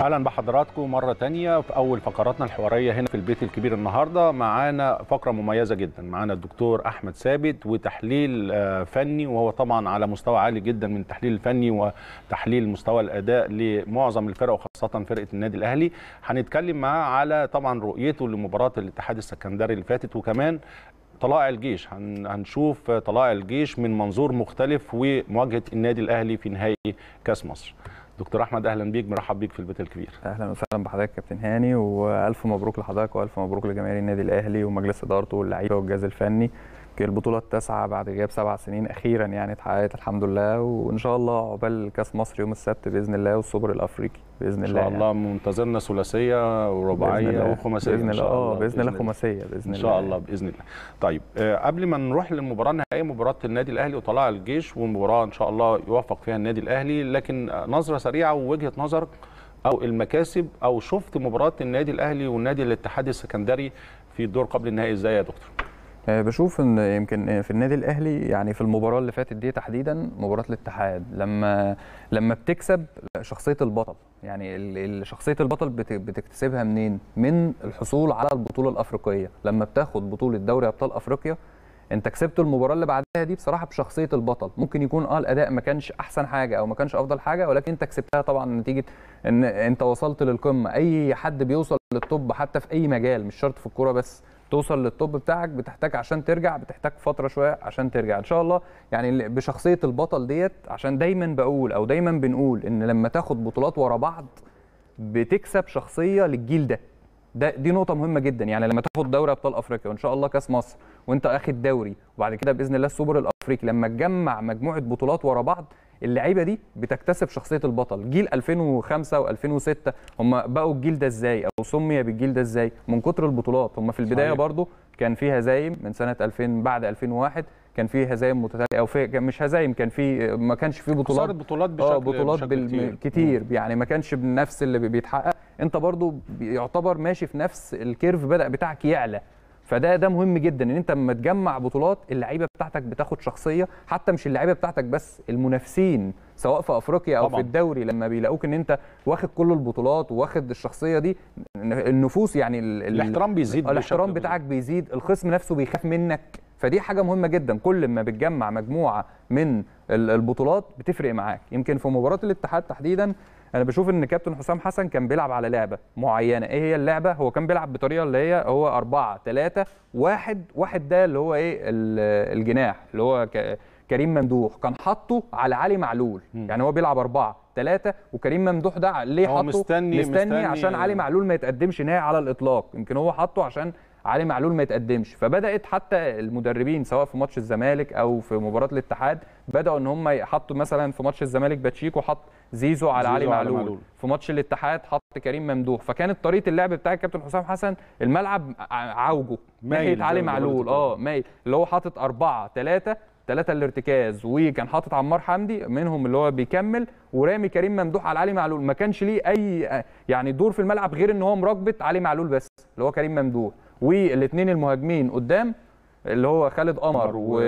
اهلا بحضراتكم مره تانية في اول فقراتنا الحواريه هنا في البيت الكبير النهارده معانا فقره مميزه جدا معانا الدكتور احمد ثابت وتحليل آه، فني وهو طبعا على مستوى عالي جدا من التحليل الفني وتحليل مستوى الاداء لمعظم الفرق وخاصه فرقه النادي الاهلي هنتكلم معاه على طبعا رؤيته لمباراه الاتحاد السكندري اللي فاتت وكمان طلائع الجيش هنشوف طلائع الجيش من منظور مختلف ومواجهه النادي الاهلي في نهائي كاس مصر دكتور احمد اهلا بيك مرحب بيك في البيت الكبير اهلا وسهلا بحضرتك كابتن هاني والف مبروك لحضرتك والف مبروك لجماهير النادي الاهلي ومجلس ادارته واللعيبه والجهاز الفني البطوله التاسعه بعد غياب سبع سنين اخيرا يعني اتحققت الحمد لله وان شاء الله عقبال كاس مصر يوم السبت باذن الله والسوبر الافريقي باذن الله يعني. ان شاء الله يعني. منتظرنا ثلاثيه ورباعيه وخماسيه باذن الله اه باذن الله خماسيه باذن الله ان شاء الله باذن الله طيب آه، قبل ما نروح للمباراه النهائيه مباراه النادي الاهلي وطلائع الجيش ومباراه ان شاء الله يوفق فيها النادي الاهلي لكن آه، نظره سريعه ووجهه نظرك او المكاسب او شفت مباراه النادي الاهلي والنادي الاتحاد السكندري في الدور قبل النهائي ازاي يا دكتور آه، بشوف ان يمكن في النادي الاهلي يعني في المباراه اللي فاتت دي تحديدا مباراه الاتحاد لما لما بتكسب شخصيه البطل يعني شخصيه البطل بتكتسبها منين من الحصول على البطوله الافريقيه لما بتاخد بطوله دوري ابطال افريقيا انت كسبت المباراه اللي بعدها دي بصراحه بشخصيه البطل ممكن يكون اه الاداء ما كانش احسن حاجه او ما كانش افضل حاجه ولكن انت كسبتها طبعا نتيجه ان انت وصلت للقمه اي حد بيوصل للطب حتى في اي مجال مش شرط في الكوره بس توصل للتوب بتاعك بتحتاج عشان ترجع بتحتاج فتره شويه عشان ترجع ان شاء الله يعني بشخصيه البطل ديت عشان دايما بقول او دايما بنقول ان لما تاخد بطولات ورا بعض بتكسب شخصيه للجيل ده ده دي نقطة مهمة جدا يعني لما تاخد دوري ابطال افريقيا وان شاء الله كاس مصر وانت اخد دوري وبعد كده باذن الله السوبر الافريقي لما تجمع مجموعة بطولات ورا بعض اللعيبه دي بتكتسب شخصيه البطل جيل 2005 و2006 هم بقوا الجيل ده ازاي او سمي بالجيل ده ازاي من كتر البطولات هم في البدايه صحيح. برضو كان في هزايم من سنه 2000 بعد 2001 كان في هزايم متتاليه او في مش هزايم كان في ما كانش في بطولات بطولات بشكل اه بطولات بشكل بال... كتير يعني ما كانش بنفس اللي بيتحقق انت برضو يعتبر ماشي في نفس الكيرف بدا بتاعك يعلى فده ده مهم جدا ان انت لما تجمع بطولات اللعيبه بتاعتك بتاخد شخصيه حتى مش اللعيبه بتاعتك بس المنافسين سواء في افريقيا او طبعا. في الدوري لما بيلاقوك ان انت واخد كل البطولات واخد الشخصيه دي النفوس يعني الاحترام بيزيد آه، الاحترام بتاعك بيزيد الخصم نفسه بيخاف منك فدي حاجه مهمه جدا كل ما بتجمع مجموعه من البطولات بتفرق معاك يمكن في مباراه الاتحاد تحديدا انا بشوف ان كابتن حسام حسن كان بيلعب على لعبه معينه ايه هي اللعبه هو كان بيلعب بطريقه اللي هي هو 4 3 1 1 ده اللي هو ايه الجناح اللي هو كريم ممدوح كان حاطه على علي معلول م. يعني هو بيلعب أربعة ثلاثة وكريم ممدوح ده ليه حاطه مستني, مستني, مستني عشان علي معلول ما يتقدمش نهائي على الإطلاق يمكن هو حاطه عشان علي معلول ما يتقدمش فبدات حتى المدربين سواء في ماتش الزمالك او في مباراه الاتحاد بداوا ان هم يحطوا مثلا في ماتش الزمالك باتشيكو حط زيزو على زيزو علي معلول. معلول في ماتش الاتحاد حط كريم ممدوح فكانت طريقه اللعب بتاع الكابتن حسام حسن الملعب عوجه ناحيه علي معلول اه مايل اللي هو حاطط اربعه ثلاثه ثلاثة الارتكاز وكان حاطط عمار حمدي منهم اللي هو بيكمل ورامي كريم ممدوح على علي معلول ما كانش ليه اي يعني دور في الملعب غير ان هو مراقبه علي معلول بس اللي هو كريم ممدوح والاثنين المهاجمين قدام اللي هو خالد قمر و...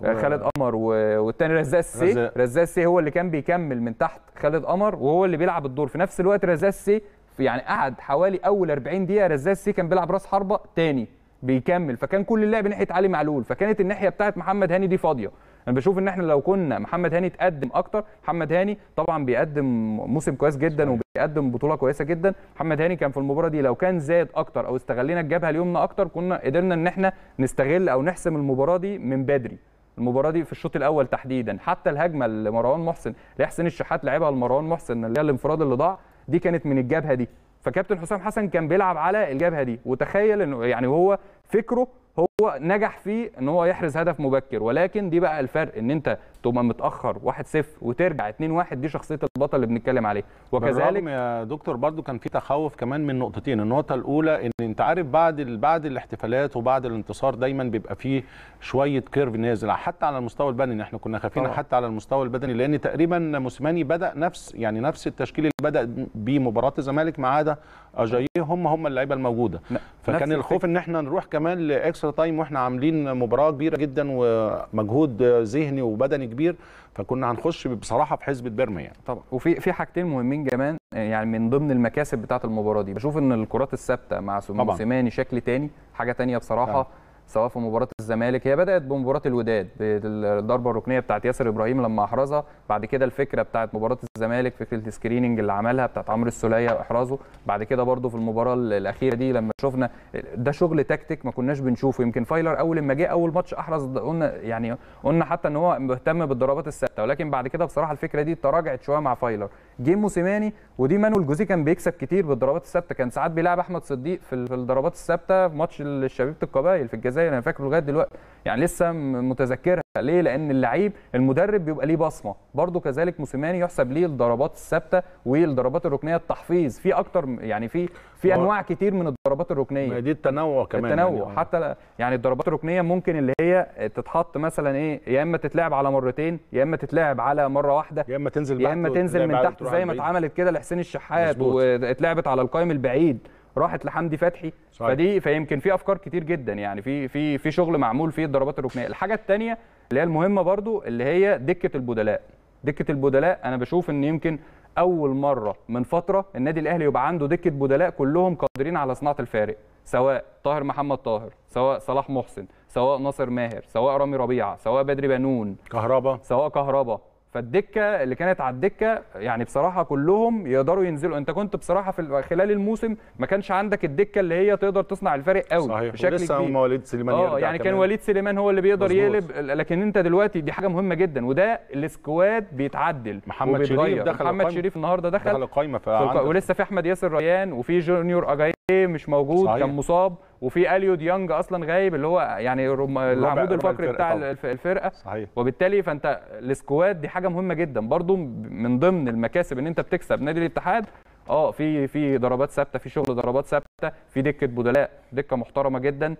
و... خالد قمر و... والتاني رزاق السي رزاق السي هو اللي كان بيكمل من تحت خالد قمر وهو اللي بيلعب الدور في نفس الوقت رزاق السي يعني قعد حوالي اول 40 دقيقه رزاق السي كان بيلعب راس حربه تاني بيكمل فكان كل اللعب ناحيه علي معلول فكانت الناحيه بتاعت محمد هاني دي فاضيه انا بشوف ان احنا لو كنا محمد هاني تقدم اكتر محمد هاني طبعا بيقدم موسم كويس جدا وبيقدم بطوله كويسه جدا محمد هاني كان في المباراه دي لو كان زاد اكتر او استغلينا الجبهه اليمنى اكتر كنا قدرنا ان احنا نستغل او نحسم المباراه دي من بدري المباراه دي في الشوط الاول تحديدا حتى الهجمه اللي مروان محسن لحسين الشحات لعبها لمروان محسن اللي هي الانفراد اللي ضاع دي كانت من الجبهه دي فكابتن حسام حسن كان بيلعب على الجبهه دي وتخيل انه يعني هو فكره هو نجح فيه ان هو يحرز هدف مبكر ولكن دي بقى الفرق ان انت تبقى متاخر 1-0 وترجع 2-1 دي شخصيه البطل اللي بنتكلم عليه وكذلك يا دكتور برضو كان في تخوف كمان من نقطتين النقطه الاولى ان انت عارف بعد بعد الاحتفالات وبعد الانتصار دايما بيبقى فيه شويه كيرف نازل حتى على المستوى البدني احنا كنا خافين حتى على المستوى البدني لان تقريبا موسيماني بدا نفس يعني نفس التشكيل اللي بدا بيه مباراه الزمالك ما عدا اجاييه هم هم اللعيبه الموجوده فكان الخوف ان احنا نروح كمان لاكسترا تايم واحنا عاملين مباراه كبيره جدا ومجهود ذهني وبدني كبير فكنا هنخش بصراحه في حزبه بيرما يعني طبعا وفي في حاجتين مهمين كمان آه، يعني من ضمن المكاسب بتاعه المباراه دي بشوف ان الكرات الثابته مع سموسيماني شكل تاني حاجه تانيه بصراحه طبعا. سواء في مباراه الزمالك هي بدات بمباراه الوداد بالضربه الركنيه بتاعت ياسر ابراهيم لما احرزها بعد كده الفكره بتاعت مباراه الزمالك فكره السكريننج اللي عملها بتاعت عمرو السوليه واحرازه بعد كده برده في المباراه الاخيره دي لما شفنا ده شغل تكتيك ما كناش بنشوفه يمكن فايلر اول ما جه اول ماتش احرز قلنا يعني قلنا حتى ان هو مهتم بالضربات الثابته ولكن بعد كده بصراحه الفكره دي تراجعت شويه مع فايلر جيم موسيماني ودي مانويل جوزيه كان بيكسب كتير بالضربات الثابته كان ساعات بيلعب احمد صديق في الضربات الثابته في ماتش شبيبه القبائل في الجزائر انا فاكره لغايه دلوقتي يعني لسه متذكرها ليه لان اللعيب المدرب بيبقى ليه بصمه برضه كذلك موسيماني يحسب ليه الضربات الثابته والضربات الركنيه التحفيز في اكتر يعني في في انواع كتير من الضربات الركنيه ما دي التنوع كمان يعني. التنوع يعني حتى يعني الضربات الركنيه ممكن اللي هي تتحط مثلا ايه يا اما تتلعب على مرتين يا اما تتلعب على مره واحده يا اما تنزل يا اما تنزل من تحت زي ما اتعملت كده لحسين الشحات واتلعبت على القائم البعيد راحت لحمدي فتحي صحيح. فدي فيمكن في افكار كتير جدا يعني في في في شغل معمول في الضربات الركنيه الحاجه الثانيه اللي هي المهمه برضو اللي هي دكه البدلاء دكه البدلاء انا بشوف ان يمكن اول مره من فتره النادي الاهلي يبقى عنده دكه بدلاء كلهم قادرين على صناعه الفارق سواء طاهر محمد طاهر سواء صلاح محسن سواء ناصر ماهر سواء رامي ربيعه سواء بدري بنون كهربا سواء كهربا فالدكه اللي كانت على الدكه يعني بصراحه كلهم يقدروا ينزلوا انت كنت بصراحه في خلال الموسم ما كانش عندك الدكه اللي هي تقدر تصنع الفارق قوي صحيح. بشكل كبير صحيح وليد سليمان اه يعني كان وليد سليمان هو اللي بيقدر يقلب لكن انت دلوقتي دي حاجه مهمه جدا وده السكواد بيتعدل محمد شريف دخل محمد شريف النهارده دخل دخل القايمه ولسه في احمد ياسر ريان وفي جونيور اجاي مش موجود صحيح. كان مصاب وفي اليو ديانج اصلا غايب اللي هو يعني العمود الفقري بتاع طبعا. الفرقه صحيح. وبالتالي فانت السكواد دي حاجه مهمه جدا برضو من ضمن المكاسب ان انت بتكسب نادي الاتحاد اه في في ضربات ثابته في شغل ضربات ثابته في دكه بدلاء دكه محترمه جدا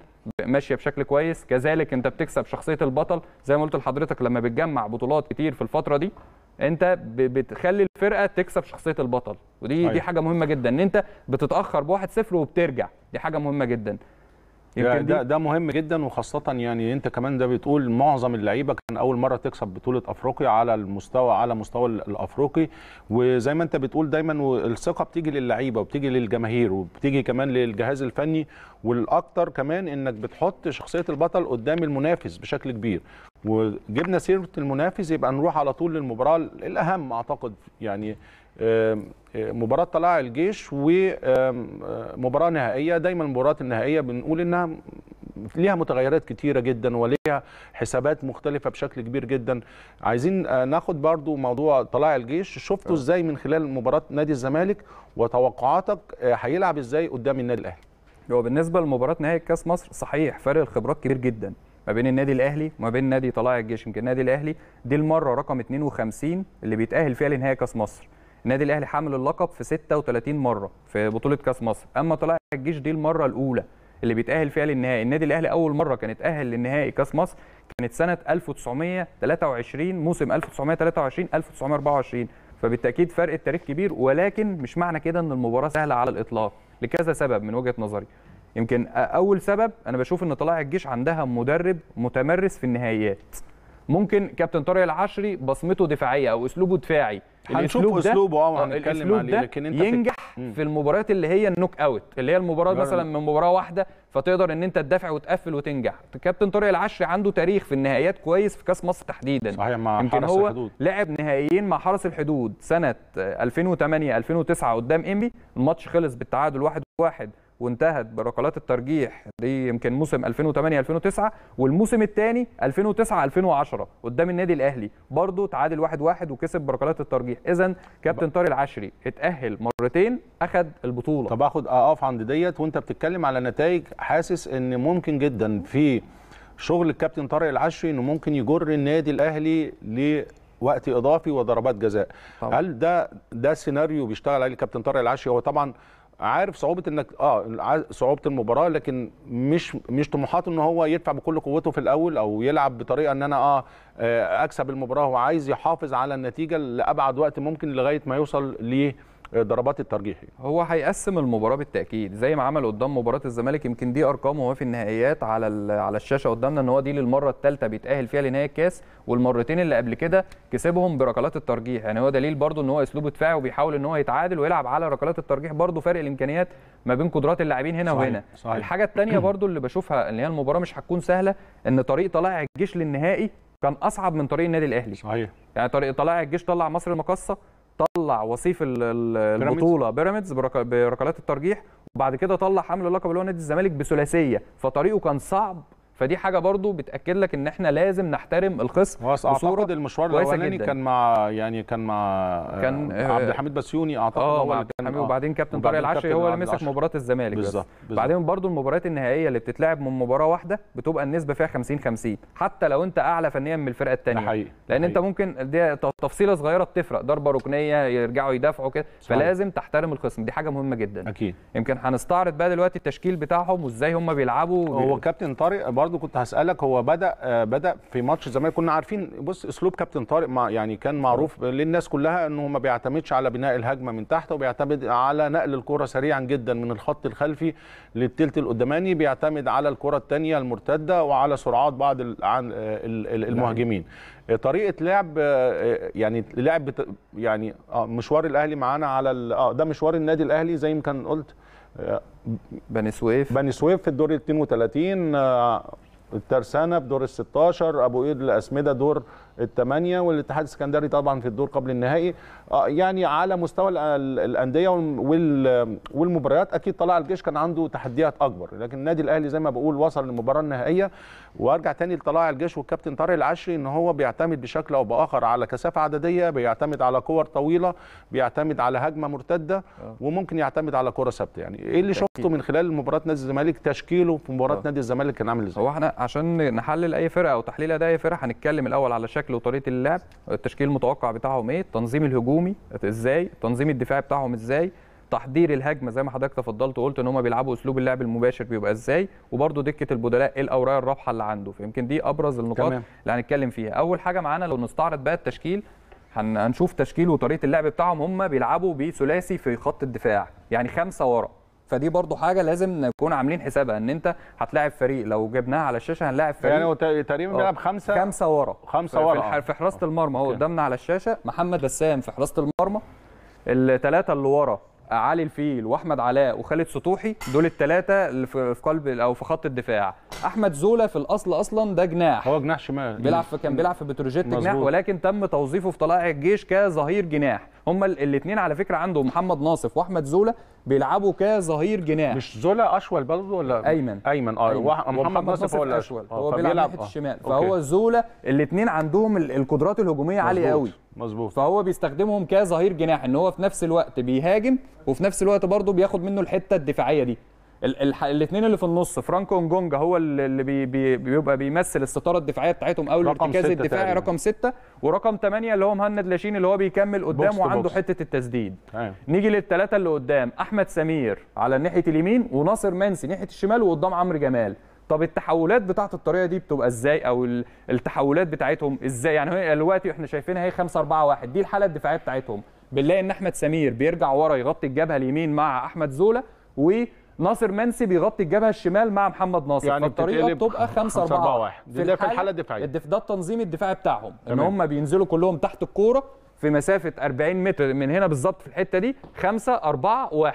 ماشيه بشكل كويس كذلك انت بتكسب شخصيه البطل زي ما قلت لحضرتك لما بتجمع بطولات كتير في الفتره دي انت بتخلي الفرقه تكسب شخصيه البطل ودي أيوة. دي حاجه مهمه جدا ان انت بتتاخر بواحد صفر وبترجع دي حاجه مهمه جدا يمكن ده ده مهم جدا وخاصه يعني انت كمان ده بتقول معظم اللعيبه كان اول مره تكسب بطوله افريقيا على المستوى على مستوى الافريقي وزي ما انت بتقول دايما الثقه بتيجي للعيبه وبتيجي للجماهير وبتيجي كمان للجهاز الفني والاكثر كمان انك بتحط شخصيه البطل قدام المنافس بشكل كبير وجبنا سيره المنافس يبقى نروح على طول للمباراه الاهم اعتقد يعني مباراه طلائع الجيش ومباراه نهائيه دايما المباريات النهائيه بنقول انها ليها متغيرات كتيره جدا وليها حسابات مختلفه بشكل كبير جدا عايزين آه، ناخد برضو موضوع طلائع الجيش شفته آه. ازاي من خلال مباراه نادي الزمالك وتوقعاتك آه، هيلعب ازاي قدام النادي الاهلي هو بالنسبه لمباراه نهائي كاس مصر صحيح فرق الخبرات كبير جدا ما بين النادي الاهلي وما بين نادي طلائع الجيش يمكن النادي الاهلي دي المره رقم 52 اللي بيتاهل فيها لنهائي كاس مصر النادي الاهلي حامل اللقب في 36 مره في بطوله كاس مصر اما طلائع الجيش دي المره الاولى اللي بيتاهل فيها للنهائي النادي الاهلي اول مره كان اتاهل للنهائي كاس مصر كانت سنه 1923 موسم 1923 1924 فبالتاكيد فرق التاريخ كبير ولكن مش معنى كده ان المباراه سهله على الاطلاق لكذا سبب من وجهه نظري يمكن اول سبب انا بشوف ان طلائع الجيش عندها مدرب متمرس في النهائيات ممكن كابتن طارق العشري بصمته دفاعيه او اسلوبه دفاعي هنشوف اسلوبه اه, آه، الاسلوب عليه لكن انت ينجح في, في المباريات اللي هي النوك اوت اللي هي المباراه مثلا من مباراه واحده فتقدر ان انت تدافع وتقفل وتنجح كابتن طارق العشري عنده تاريخ في النهائيات كويس في كاس مصر تحديدا صحيح مع يمكن حرس هو الحدود لعب نهائيين مع حرس الحدود سنه 2008 آه، 2009 قدام انبي الماتش خلص بالتعادل 1-1 وانتهت بركلات الترجيح دي يمكن موسم 2008 2009 والموسم الثاني 2009 2010 قدام النادي الاهلي برضه تعادل 1 1 وكسب بركلات الترجيح اذا كابتن طارق العشري اتاهل مرتين اخذ البطوله طب اخد اقف عند ديت وانت بتتكلم على نتائج حاسس ان ممكن جدا في شغل الكابتن طارق العشري انه ممكن يجر النادي الاهلي لوقت اضافي وضربات جزاء طبعا. هل ده ده سيناريو بيشتغل عليه الكابتن طارق العشري هو طبعا عارف صعوبه انك اه صعوبه المباراه لكن مش مش طموحاته ان هو يدفع بكل قوته في الاول او يلعب بطريقه ان انا اه, آه، اكسب المباراه هو عايز يحافظ على النتيجه لابعد وقت ممكن لغايه ما يوصل ليه ضربات الترجيح هو هيقسم المباراه بالتاكيد زي ما عمل قدام مباراه الزمالك يمكن دي ارقامه وهو في النهائيات على على الشاشه قدامنا ان هو دي للمره الثالثه بيتاهل فيها لنهائي الكاس والمرتين اللي قبل كده كسبهم بركلات الترجيح يعني هو دليل برده ان هو اسلوب دفاعي وبيحاول ان هو يتعادل ويلعب على ركلات الترجيح برده فرق الامكانيات ما بين قدرات اللاعبين هنا صحيح. وهنا صحيح. الحاجه الثانيه برده اللي بشوفها ان هي المباراه مش هتكون سهله ان طريق طلائع الجيش للنهائي كان اصعب من طريق النادي الاهلي صحيح يعني طريق طلائع الجيش طلع مصر المقصه طلع وصيف البطوله بيراميدز بركلات الترجيح وبعد كده طلع حمل اللقب اللي هو نادي الزمالك بثلاثيه فطريقه كان صعب فدي حاجه برضو بتاكد لك ان احنا لازم نحترم الخصم اعتقد المشوار الاولاني كان مع يعني كان مع آه، كان آه، عبد الحميد بسيوني اعتقد آه، هو اللي كان وبعدين كابتن طارق العشري هو اللي مسك مباراه الزمالك بالظبط بعدين برضو المباريات النهائيه اللي بتتلعب من مباراه واحده بتبقى النسبه فيها 50 50 حتى لو انت اعلى فنيا من الفرقه الثانيه لان حقيقي. انت ممكن دي تفصيله صغيره بتفرق ضربه ركنيه يرجعوا يدافعوا كده فلازم تحترم الخصم دي حاجه مهمه جدا اكيد يمكن هنستعرض بقى دلوقتي التشكيل بتاعهم وازاي هم بيلعبوا هو كابتن طارق برضو كنت هسالك هو بدا آه، بدا في ماتش الزمالك كنا عارفين بص اسلوب كابتن طارق مع يعني كان معروف اه. للناس كلها انه ما بيعتمدش على بناء الهجمه من تحت وبيعتمد على نقل الكره سريعا جدا من الخط الخلفي للثلث القداماني بيعتمد على الكره الثانيه المرتده وعلى سرعات بعض المهاجمين نعم. آه، طريقه لعب يعني لعب يعني مشوار الاهلي معانا على اه ده مشوار النادي الاهلي زي ما كان قلت آه، بني سويف بني سويف في الدور 32 الترسانه آه، في دور ال 16 ابو ايد الاسمده دور الثمانيه والاتحاد السكندري طبعا في الدور قبل النهائي آه، يعني على مستوى الانديه والمباريات اكيد طلع الجيش كان عنده تحديات اكبر لكن النادي الاهلي زي ما بقول وصل للمباراه النهائيه وارجع تاني لطلائع الجيش والكابتن طارق العشري ان هو بيعتمد بشكل او باخر على كثافه عدديه بيعتمد على كور طويله بيعتمد على هجمه مرتده آه. وممكن يعتمد على كره ثابته يعني ايه اللي شفته من خلال مباراه نادي الزمالك تشكيله في مباراه آه. نادي الزمالك كان عامل ازاي هو احنا عشان نحلل اي فرقه او تحليل اداء اي فرقه هنتكلم الاول على شكل شكل وطريقه اللعب التشكيل المتوقع بتاعهم ايه التنظيم الهجومي ازاي التنظيم الدفاعي بتاعهم ازاي تحضير الهجمه زي ما حضرتك تفضلت وقلت ان هم بيلعبوا اسلوب اللعب المباشر بيبقى ازاي وبرده دكه البدلاء ايه الاوراق الرابحه اللي عنده فيمكن دي ابرز النقاط تمام. اللي هنتكلم فيها اول حاجه معانا لو نستعرض بقى التشكيل هنشوف تشكيل وطريقه اللعب بتاعهم هم بيلعبوا بثلاثي في خط الدفاع يعني خمسه ورا فدي برضو حاجه لازم نكون عاملين حسابها ان انت هتلاعب فريق لو جبناها على الشاشه هنلاعب فريق يعني تقريبا آه، بيلعب خمسه خمسه ورا خمسه ورا في حراسه المرمى هو قدامنا على الشاشه محمد بسام في حراسه المرمى الثلاثه اللي ورا علي الفيل واحمد علاء وخالد سطوحي دول الثلاثه اللي في قلب او في خط الدفاع احمد زولا في الاصل اصلا ده جناح هو جناح شمال بيلعب في كان بيلعب في بتروجيت جناح ولكن تم توظيفه في طلائع الجيش كظهير جناح هما الاثنين على فكره عندهم محمد ناصف واحمد زولا بيلعبوا كظهير جناح مش زولا اشول برضه ولا ايمن ايمن اه أيمن. محمد ناصف هو الاشول آه، هو بيلعب ناحيه آه. الشمال فهو زولا الاثنين عندهم القدرات الهجوميه عاليه قوي مظبوط فهو بيستخدمهم كظهير جناح ان هو في نفس الوقت بيهاجم وفي نفس الوقت برضه بياخد منه الحته الدفاعيه دي الاثنين اللي في النص فرانكو انجونجا هو اللي بي بي بيبقى بيمثل الستاره الدفاعيه بتاعتهم او الارتكاز الدفاعي تقريبا. رقم سته ورقم ثمانيه اللي هو مهند لاشين اللي هو بيكمل قدام وعنده بوكس. حته التسديد هاي. أيوه. نيجي للثلاثه اللي قدام احمد سمير على ناحيه اليمين وناصر منسي ناحيه الشمال وقدام عمرو جمال طب التحولات بتاعه الطريقه دي بتبقى ازاي او التحولات بتاعتهم ازاي يعني دلوقتي احنا شايفينها هي 5 4 1 دي الحاله الدفاعيه بتاعتهم بنلاقي ان احمد سمير بيرجع ورا يغطي الجبهه اليمين مع احمد زولا وناصر منسي بيغطي الجبهه الشمال مع محمد ناصر يعني فالطريقه بتبقى 5 4 1 دي في الحاله الدفاعيه ده التنظيم الدفاعي بتاعهم ان هم بينزلوا كلهم تحت الكوره في مسافه 40 متر من هنا بالظبط في الحته دي 5 4 1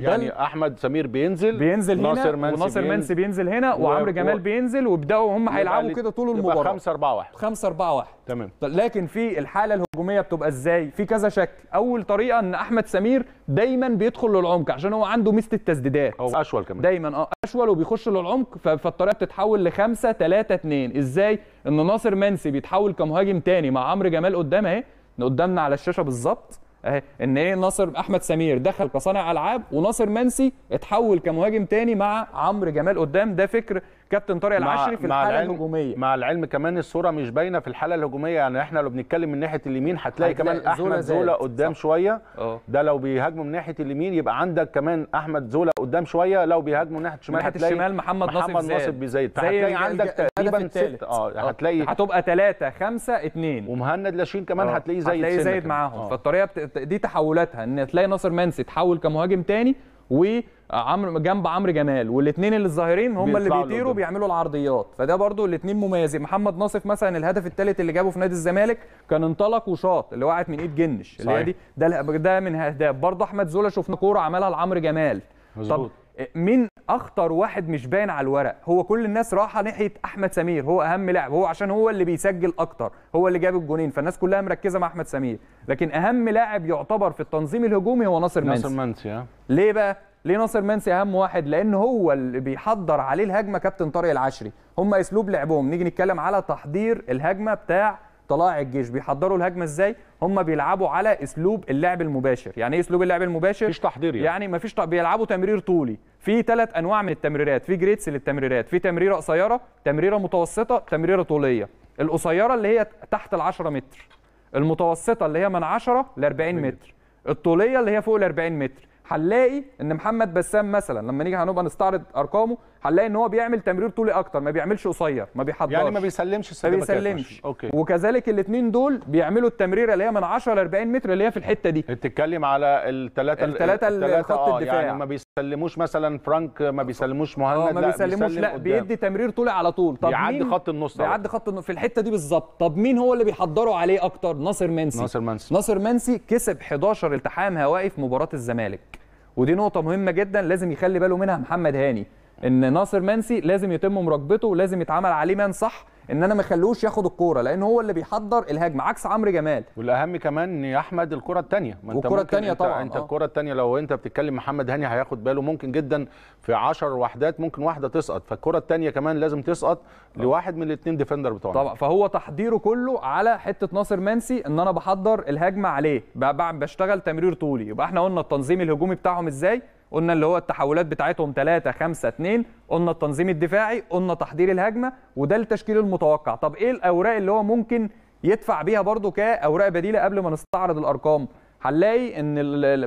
يعني احمد سمير بينزل بينزل هنا ناصر منسي وناصر منسي بينزل هنا وعمرو جمال بينزل وبداوا هم هيلعبوا كده طول المباراه 5 4 1 5 4 1 تمام لكن في الحاله الهجوميه بتبقى ازاي في كذا شكل اول طريقه ان احمد سمير دايما بيدخل للعمق عشان هو عنده ميزه التسديدات اشول كمان دايما اه اشول وبيخش للعمق فالطريقه بتتحول ل 5 3 2 ازاي ان ناصر منسي بيتحول كمهاجم تاني مع عمرو جمال قدام اهي قدامنا على الشاشه بالظبط اهي ان ايه ناصر احمد سمير دخل كصانع العاب وناصر منسي اتحول كمهاجم تاني مع عمرو جمال قدام ده فكر كابتن طارق العشري في الحاله الهجوميه مع العلم كمان الصوره مش باينه في الحاله الهجوميه يعني احنا لو بنتكلم من ناحيه اليمين هتلاقي كمان احمد زولا قدام صح. شويه أوه. ده لو بيهاجموا من ناحيه اليمين يبقى عندك كمان احمد زولا قدام شويه لو بيهاجموا من ناحيه الشمال ناحيه الشمال محمد ناصر محمد ناصر بيزيد هتلاقي عندك تقريبا ست اه هتلاقي هتبقى 3 5 2 ومهند لاشين كمان هتلاقيه زي هتلاقيه زايد معاهم اه. فالطريقه دي تحولاتها ان تلاقي ناصر منسي تحول كمهاجم تاني و عمرو جنب عمرو جمال والاثنين اللي الظاهرين هم اللي بيطيروا بيعملوا العرضيات فده برضو الاثنين مميزين محمد ناصف مثلا الهدف الثالث اللي جابه في نادي الزمالك كان انطلق وشاط اللي وقعت من ايد جنش صحيح. اللي هي دي ده ده من اهداف برضو احمد زولا شفنا كوره عملها لعمرو جمال مظبوط مين اخطر واحد مش باين على الورق هو كل الناس راحه ناحيه احمد سمير هو اهم لاعب هو عشان هو اللي بيسجل اكتر هو اللي جاب الجونين فالناس كلها مركزه مع احمد سمير لكن اهم لاعب يعتبر في التنظيم الهجومي هو ناصر منسي ناصر منسي آه. ليه بقى ليه ناصر منسي اهم واحد لان هو اللي بيحضر عليه الهجمه كابتن طارق العشري هم اسلوب لعبهم نيجي نتكلم على تحضير الهجمه بتاع طلائع الجيش بيحضروا الهجمه ازاي هم بيلعبوا على اسلوب اللعب المباشر يعني ايه اسلوب اللعب المباشر مفيش تحضير يعني, يعني مفيش ت... بيلعبوا تمرير طولي في ثلاث انواع من التمريرات في جريتس للتمريرات في تمريره قصيره تمريره متوسطه تمريره طوليه القصيره اللي هي تحت ال 10 متر المتوسطه اللي هي من 10 ل 40 متر الطوليه اللي هي فوق ال 40 متر هنلاقي ان محمد بسام مثلا لما نيجي هنبقى نستعرض ارقامه هنلاقي ان هو بيعمل تمرير طولي اكتر ما بيعملش قصير ما بيحضرش يعني ما بيسلمش ما بيسلمش أوكي. وكذلك الاثنين دول بيعملوا التمريره اللي هي من 10 ل 40 متر اللي هي في الحته دي بتتكلم على الثلاثه الثلاثه خط آه، يعني الدفاع يعني ما بيسلموش مثلا فرانك ما آه، بيسلموش آه، مهند ما بيسلموش لا, لا بيدي تمرير طلع على طول طب بيعدي خط النص بيعدي خط النص في الحته دي بالظبط طب مين هو اللي بيحضره عليه اكتر ناصر منسي ناصر منسي ناصر منسي كسب 11 التحام هوائي في مباراه الزمالك ودي نقطه مهمه جدا لازم يخلي باله منها محمد هاني ان ناصر منسي لازم يتم مراقبته ولازم يتعمل عليه مان صح ان انا ما اخليهوش ياخد الكوره لان هو اللي بيحضر الهجمه عكس عمرو جمال والاهم كمان يا احمد الكره الثانيه ما انت الثانيه طبعا انت آه. الكره الثانيه لو انت بتتكلم محمد هاني هياخد باله ممكن جدا في 10 وحدات ممكن واحده تسقط فالكره الثانيه كمان لازم تسقط آه. لواحد من الاثنين ديفندر بتوعنا طبعا فهو تحضيره كله على حته ناصر منسي ان انا بحضر الهجمه عليه بشتغل تمرير طولي يبقى احنا قلنا التنظيم الهجومي بتاعهم ازاي قلنا اللي هو التحولات بتاعتهم 3 5 2 قلنا التنظيم الدفاعي قلنا تحضير الهجمه وده التشكيل المتوقع طب ايه الاوراق اللي هو ممكن يدفع بيها برده كاوراق بديله قبل ما نستعرض الارقام هنلاقي ان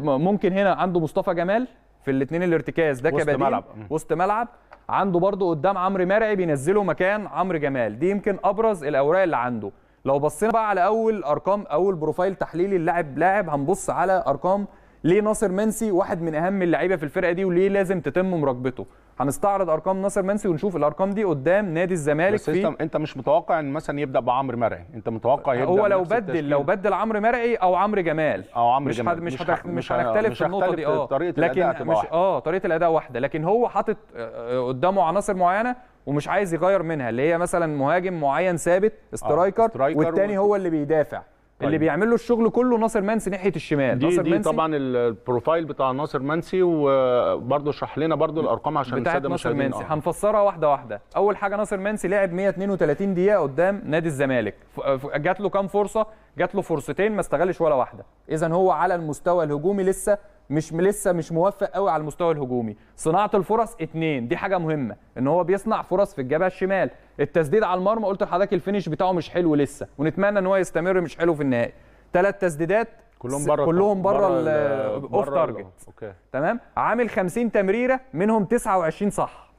ممكن هنا عنده مصطفى جمال في الاثنين الارتكاز ده كبديل وسط ملعب وسط ملعب عنده برده قدام عمرو مرعي بينزله مكان عمرو جمال دي يمكن ابرز الاوراق اللي عنده لو بصينا بقى على اول ارقام اول بروفايل تحليلي اللاعب لاعب هنبص على ارقام ليه ناصر منسي واحد من اهم اللعيبه في الفرقه دي وليه لازم تتم مراقبته هنستعرض ارقام ناصر منسي ونشوف الارقام دي قدام نادي الزمالك بس في انت مش متوقع ان مثلا يبدا بعمرو مرعي انت متوقع يبدا هو لو بدل لو بدل عمرو مرعي او عمرو جمال او عمرو جمال مش حد مش هنختلف في النقطه دي اه طريقه لكن مش اه طريقه الاداء واحده لكن هو حاطط آه، آه، قدامه عناصر معينه ومش عايز يغير منها اللي هي مثلا مهاجم معين ثابت استرايكر آه، والتاني هو اللي بيدافع طيب. اللي بيعمل له الشغل كله ناصر منسي ناحيه الشمال دي ناصر دي منسي طبعا البروفايل بتاع ناصر منسي وبرده اشرح لنا برده الارقام عشان الساده ناصر منسي آه. هنفسرها واحده واحده اول حاجه ناصر منسي لعب 132 دقيقه قدام نادي الزمالك جات له كام فرصه جات له فرصتين ما استغلش ولا واحده اذا هو على المستوى الهجومي لسه مش لسه مش موفق قوي على المستوى الهجومي صناعه الفرص اتنين دي حاجه مهمه ان هو بيصنع فرص في الجبهه الشمال التسديد على المرمى قلت لحضرتك الفينش بتاعه مش حلو لسه ونتمنى ان هو يستمر مش حلو في النهائي ثلاث تسديدات كلهم بره كلهم بره الاوف تارجت تمام عامل 50 تمريره منهم 29 صح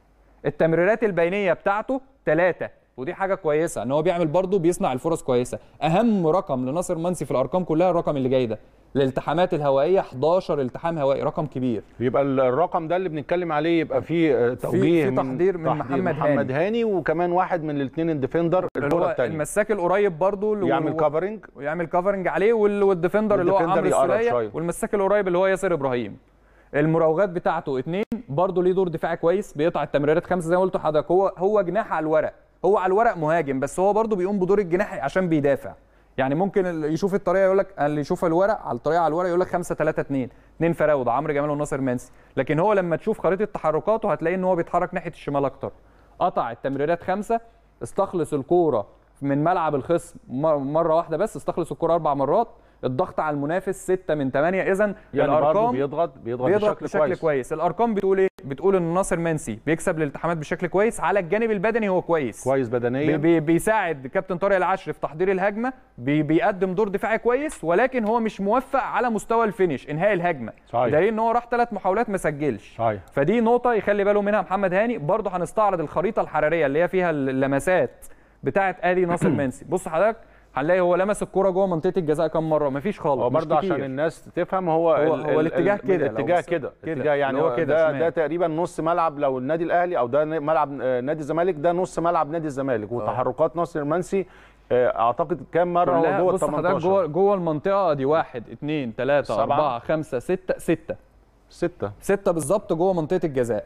التمريرات البينيه بتاعته ثلاثه ودي حاجه كويسه ان هو بيعمل برضه بيصنع الفرص كويسه اهم رقم لناصر منسي في الارقام كلها الرقم اللي جاي ده الالتحامات الهوائيه 11 التحام هوائي رقم كبير يبقى الرقم ده اللي بنتكلم عليه يبقى فيه آه، توجيه في تحضير من, من تحضير محمد, محمد هاني. هاني وكمان واحد من الاثنين الديفندر الكره الثانيه المساك القريب برضه اللي يعمل كفرنج ويعمل كفرنج عليه والديفندر اللي هو عمرو السوليه والمساك القريب اللي هو ياسر ابراهيم المراوغات بتاعته اثنين برضه ليه دور دفاعي كويس بيقطع التمريرات خمسه زي ما قلت هو هو جناح على الورق هو على الورق مهاجم بس هو برضه بيقوم بدور الجناح عشان بيدافع يعني ممكن يشوف الطريقه يقول لك اللي يشوف الورق على الطريقه على الورق يقول لك 5 3 2 2 فراوده عمرو جمال وناصر منسي لكن هو لما تشوف خريطه تحركاته هتلاقي ان هو بيتحرك ناحيه الشمال اكتر قطع التمريرات خمسه استخلص الكوره من ملعب الخصم مره واحده بس استخلص الكوره اربع مرات الضغط على المنافس 6 من 8 اذا يعني الارقام بيضغط بيضغط, بيضغط بشكل, بشكل كويس. كويس الارقام بتقول ايه بتقول ان ناصر منسي بيكسب الالتحامات بشكل كويس على الجانب البدني هو كويس كويس بدنيا بي بيساعد كابتن طارق العشر في تحضير الهجمه بي بيقدم دور دفاعي كويس ولكن هو مش موفق على مستوى الفينش انهاء الهجمه صحيح دليل ان هو راح ثلاث محاولات ما سجلش صحيح فدي نقطه يخلي باله منها محمد هاني برضه هنستعرض الخريطه الحراريه اللي هي فيها اللمسات بتاعه ادي ناصر منسي بص حضرتك هنلاقي هو لمس الكوره جوه منطقه الجزاء كام مره مفيش خالص هو برضه عشان الناس تفهم هو هو, الـ هو الاتجاه كده الاتجاه كده الاتجاه يعني هو كده ده, ده تقريبا نص ملعب لو النادي الاهلي او ده ملعب آه، نادي الزمالك ده نص ملعب نادي الزمالك آه. وتحركات ناصر منسي آه، اعتقد كام مره هو جوه ال 18 جوه جوه المنطقه دي 1 2 3 4 5 سته 6 6 6 بالظبط جوه منطقه الجزاء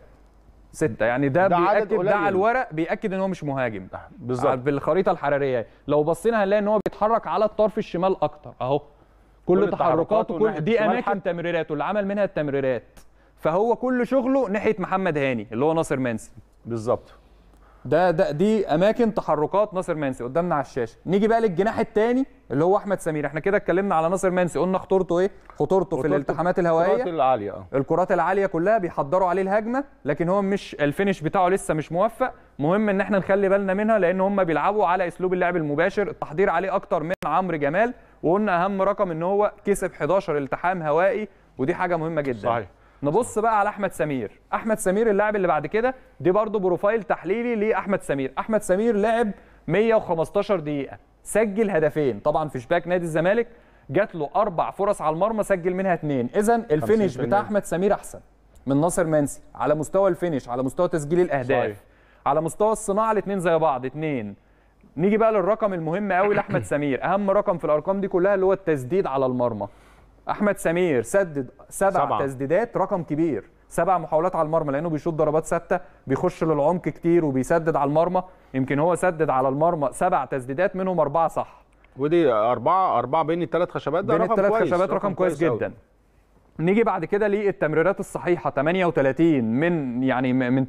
ستة يعني ده, ده بيأكد ده على الورق بيأكد ان هو مش مهاجم آه، بالظبط بالخريطة الحرارية لو بصينا هنلاقي ان هو بيتحرك على الطرف الشمال اكتر اهو كل, كل تحركاته كل دي اماكن تمريراته اللي عمل منها التمريرات فهو كل شغله ناحيه محمد هاني اللي هو ناصر منسي بالظبط ده ده دي اماكن تحركات ناصر منسي قدامنا على الشاشه نيجي بقى للجناح الثاني اللي هو احمد سمير احنا كده اتكلمنا على ناصر منسي قلنا خطورته ايه خطورته في الالتحامات الهوائيه الكرات العاليه آه. الكرات العاليه كلها بيحضروا عليه الهجمه لكن هو مش الفينش بتاعه لسه مش موفق مهم ان احنا نخلي بالنا منها لان هم بيلعبوا على اسلوب اللعب المباشر التحضير عليه اكتر من عمرو جمال وقلنا اهم رقم ان هو كسب 11 التحام هوائي ودي حاجه مهمه جدا صحيح نبص بقى على احمد سمير احمد سمير اللاعب اللي بعد كده دي برضه بروفايل تحليلي لاحمد سمير احمد سمير لعب 115 دقيقه سجل هدفين طبعا في شباك نادي الزمالك جات له اربع فرص على المرمى سجل منها اثنين اذا الفينش بتاع احمد سمير احسن من ناصر منسي على مستوى الفينش على مستوى تسجيل الاهداف صحيح. على مستوى الصناعه الاثنين زي بعض اثنين نيجي بقى للرقم المهم قوي لاحمد سمير اهم رقم في الارقام دي كلها اللي هو التسديد على المرمى احمد سمير سدد سبع سبعة. تسديدات رقم كبير سبع محاولات على المرمى لانه بيشوط ضربات ثابته بيخش للعمق كتير وبيسدد على المرمى يمكن هو سدد على المرمى سبع تسديدات منهم اربعه صح ودي اربعه اربعه بين الثلاث خشبات ده بين رقم الثلاث خشبات رقم, رقم كويس, كويس جدا نيجي بعد كده للتمريرات الصحيحه 38 من يعني من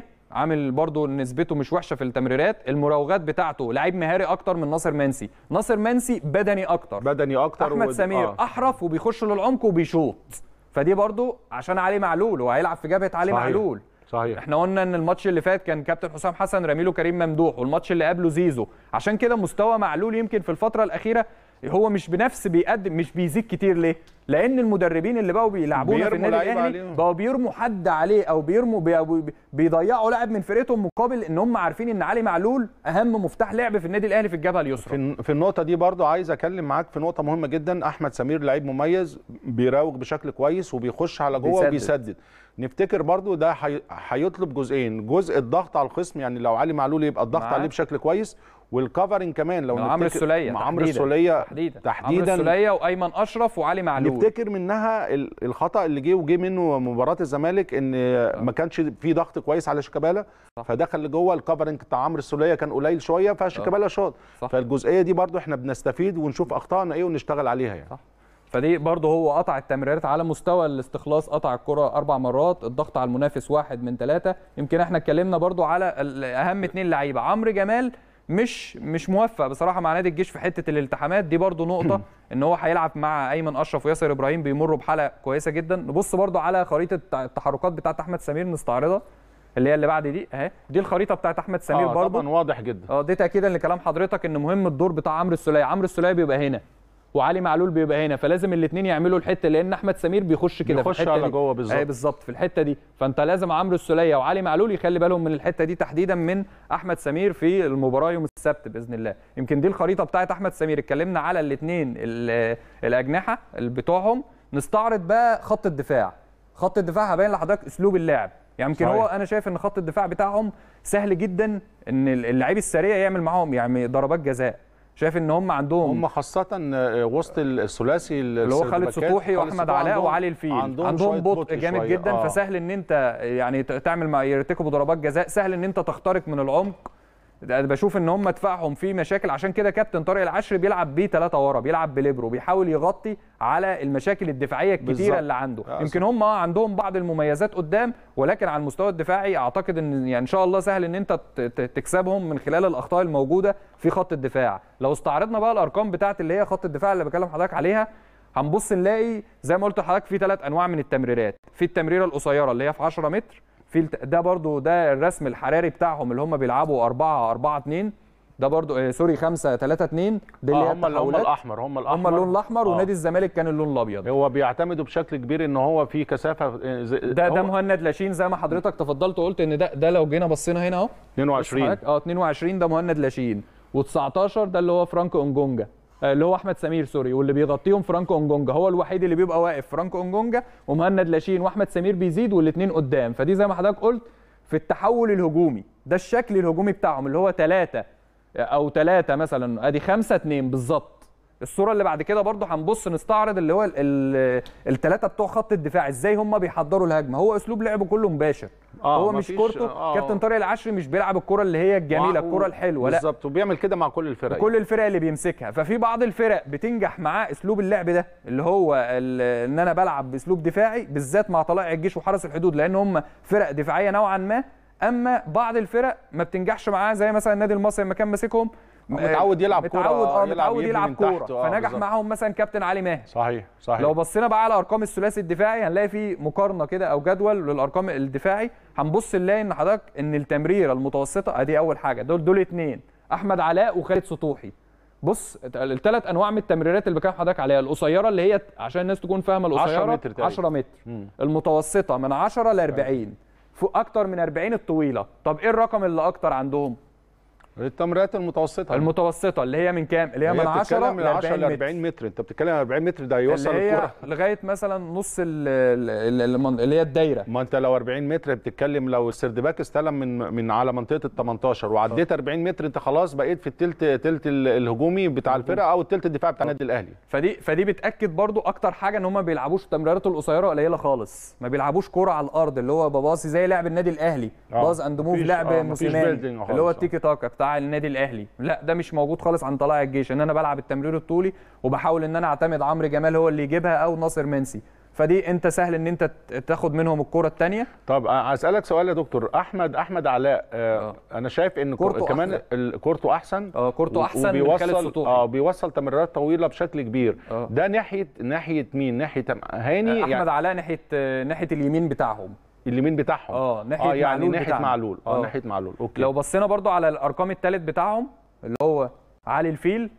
79% عامل برضو نسبته مش وحشه في التمريرات المراوغات بتاعته لعيب مهاري اكتر من ناصر منسي ناصر منسي بدني اكتر بدني اكتر احمد سمير آه. احرف وبيخش للعمق وبيشوط فدي برضو عشان علي معلول وهيلعب في جبهه علي صحيح. معلول صحيح احنا قلنا ان الماتش اللي فات كان كابتن حسام حسن رميله كريم ممدوح والماتش اللي قبله زيزو عشان كده مستوى معلول يمكن في الفتره الاخيره هو مش بنفس بيقدم مش بيزيد كتير ليه؟ لان المدربين اللي بقوا بيلعبونا في النادي الاهلي بقوا بيرموا حد عليه او بيرموا بي... بيضيعوا لاعب من فرقتهم مقابل ان هم عارفين ان علي معلول اهم مفتاح لعب في النادي الاهلي في الجبهه اليسرى في النقطه دي برضو عايز اتكلم معاك في نقطه مهمه جدا احمد سمير لعيب مميز بيراوغ بشكل كويس وبيخش على جوه بيسدد. وبيسدد نفتكر برضو ده هيطلب حي... جزئين جزء الضغط على الخصم يعني لو علي معلول يبقى الضغط عليه بشكل كويس والكفرنج كمان لو نفتكر عمرو السوليه مع عمرو السوليه تحديدا تحديدا عمرو السوليه وايمن اشرف وعلي معلول نفتكر منها الخطا اللي جه وجه منه مباراه الزمالك ان آه. ما كانش في ضغط كويس على شيكابالا فدخل لجوه الكفرنج بتاع عمرو السوليه كان قليل شويه آه. فشيكابالا شاط فالجزئيه دي برده احنا بنستفيد ونشوف اخطائنا ايه ونشتغل عليها يعني صح. فدي برضه هو قطع التمريرات على مستوى الاستخلاص قطع الكره اربع مرات الضغط على المنافس واحد من ثلاثه يمكن احنا اتكلمنا برضه على اهم اثنين لعيبه عمرو جمال مش مش موفق بصراحه مع نادي الجيش في حته الالتحامات دي برضو نقطه ان هو هيلعب مع ايمن اشرف وياسر ابراهيم بيمروا بحلقه كويسه جدا نبص برضو على خريطه التحركات بتاعه احمد سمير نستعرضها اللي هي اللي بعد دي اهي دي الخريطه بتاعت احمد سمير آه برضه طبعا واضح جدا اه دي تاكيدا لكلام حضرتك ان مهم الدور بتاع عمرو السليه عمرو السليه بيبقى هنا وعلي معلول بيبقى هنا فلازم الاثنين يعملوا الحته لان احمد سمير بيخش كده بيخش على جوه بالظبط بالظبط في الحته دي فانت لازم عمرو السوليه وعلي معلول يخلي بالهم من الحته دي تحديدا من احمد سمير في المباراه يوم السبت باذن الله يمكن دي الخريطه بتاعه احمد سمير اتكلمنا على الاثنين الاجنحه بتوعهم نستعرض بقى خط الدفاع خط الدفاع هبين لحضرتك اسلوب اللعب يعني يمكن هو انا شايف ان خط الدفاع بتاعهم سهل جدا ان اللعيب السريع يعمل معاهم يعني ضربات جزاء شايف ان هم عندهم هم خاصه آه، وسط الثلاثي اللي هو خالد سطوحي واحمد علاء وعلي الفيل عندهم, عندهم بطء جامد جدا آه. فسهل ان انت يعني تعمل مع يرتكبوا ضربات جزاء سهل ان انت تخترق من العمق انا بشوف ان هم دفاعهم فيه مشاكل عشان كده كابتن طارق العشري بيلعب بيه ثلاثه ورا بيلعب بليبرو بيحاول يغطي على المشاكل الدفاعيه الكتيره اللي عنده أصلاً. آه، يمكن هم عندهم بعض المميزات قدام ولكن على المستوى الدفاعي اعتقد ان يعني ان شاء الله سهل ان انت تكسبهم من خلال الاخطاء الموجوده في خط الدفاع لو استعرضنا بقى الارقام بتاعه اللي هي خط الدفاع اللي بكلم حضرتك عليها هنبص نلاقي زي ما قلت لحضرتك في ثلاث انواع من التمريرات في التمريره القصيره اللي هي في 10 متر في ده برضو ده الرسم الحراري بتاعهم اللي هم بيلعبوا 4 4 2 ده برضو آه سوري 5 3 2 ده اللي آه هم اللون الاحمر هم الاحمر هم اللون الاحمر آه. ونادي الزمالك كان اللون الابيض هو بيعتمدوا بشكل كبير ان هو في كثافه آه، آه، ده ده مهند لاشين زي ما حضرتك تفضلت وقلت ان ده ده لو جينا بصينا هنا اهو 22 اه 22 ده مهند لاشين و19 ده اللي هو فرانكو انجونجا آه، اللي هو احمد سمير سوري واللي بيغطيهم فرانكو اونجونجا هو الوحيد اللي بيبقى واقف فرانكو اونجونجا ومهند لاشين واحمد سمير بيزيد والاثنين قدام فدي زي ما حضرتك قلت في التحول الهجومي ده الشكل الهجومي بتاعهم اللي هو ثلاثة آه، او ثلاثة مثلا ادي خمسة اثنين بالظبط الصوره اللي بعد كده برضه هنبص نستعرض اللي هو الثلاثه بتوع خط الدفاع ازاي هم بيحضروا الهجمه هو اسلوب لعبه كله مباشر آه هو مش كورته آه كابتن طارق العشري مش بيلعب الكره اللي هي الجميله الكره الحلوه لا بالظبط وبيعمل كده مع كل الفرق كل الفرق اللي بيمسكها ففي بعض الفرق بتنجح معاه اسلوب اللعب ده اللي هو ان انا بلعب باسلوب دفاعي بالذات مع طلائع الجيش وحرس الحدود لان هم فرق دفاعيه نوعا ما اما بعض الفرق ما بتنجحش معاه زي مثلا النادي المصري لما كان ماسكهم متعود يلعب كوره متعود اه متعود يلعب, كوره آه، فنجح بالزبط. معاهم مثلا كابتن علي ماهر صحيح صحيح لو بصينا بقى على ارقام الثلاثي الدفاعي هنلاقي في مقارنه كده او جدول للارقام الدفاعي هنبص نلاقي ان حضرتك ان التمريره المتوسطه ادي آه، اول حاجه دول دول اثنين احمد علاء وخالد سطوحي بص الثلاث انواع من التمريرات اللي بكلم حضرتك عليها القصيره اللي هي عشان الناس تكون فاهمه القصيره 10 متر, 10 متر. مم. المتوسطه من 10 ل 40 فوق اكتر من 40 الطويله طب ايه الرقم اللي اكتر عندهم التمريرات المتوسطه المتوسطه اللي هي من كام اللي هي, من 10 ل 40 متر انت بتتكلم 40 متر ده هيوصل الكره لغايه مثلا نص ال اللي هي الدايره ما انت لو 40 متر بتتكلم لو باك استلم من من على منطقه ال 18 وعديت 40 متر انت خلاص بقيت في الثلث الثلث الهجومي بتاع الفرقه او الثلث الدفاعي بتاع النادي الاهلي فدي فدي بتاكد برضو اكتر حاجه ان هم ما بيلعبوش التمريرات القصيره قليله خالص ما بيلعبوش كوره على الارض اللي هو باباصي زي لعب النادي الاهلي آه. باز اند موف لعب آه، موسيماني اللي هو التيكي آه. تاكا بتاع النادي الاهلي لا ده مش موجود خالص عن طلائع الجيش ان انا بلعب التمرير الطولي وبحاول ان انا اعتمد عمرو جمال هو اللي يجيبها او ناصر منسي فدي انت سهل ان انت تاخد منهم الكره الثانيه طب هسالك سؤال يا دكتور احمد احمد علاء آه، آه. انا شايف ان كورته كمان كورته احسن اه كورته احسن وبيوصل اه بيوصل تمريرات طويله بشكل كبير أوه. ده ناحيه ناحيه مين ناحيه هاني احمد يعني علاء ناحيه ناحيه اليمين بتاعهم اليمين بتاعهم اه, آه، ناحيه آه يعني معلول ناحيه بتاعهم. معلول آه،, اه ناحيه معلول اوكي لو بصينا برضو على الارقام الثالث بتاعهم اللي هو علي الفيل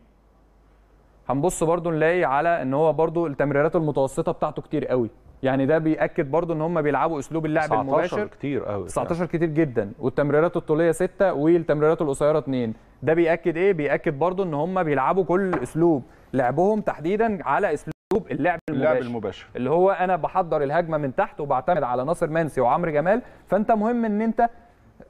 هنبص برضو نلاقي على ان هو برضو التمريرات المتوسطه بتاعته كتير قوي يعني ده بياكد برضو ان هم بيلعبوا اسلوب اللعب المباشر 19 كتير قوي 19 يعني. كتير جدا والتمريرات الطوليه 6 والتمريرات القصيره 2 ده بياكد ايه بياكد برضو ان هم بيلعبوا كل اسلوب لعبهم تحديدا على اسلوب اسلوب اللعب المباشر, اللعب المباشر. اللي هو انا بحضر الهجمه من تحت وبعتمد على ناصر منسي وعمرو جمال فانت مهم ان انت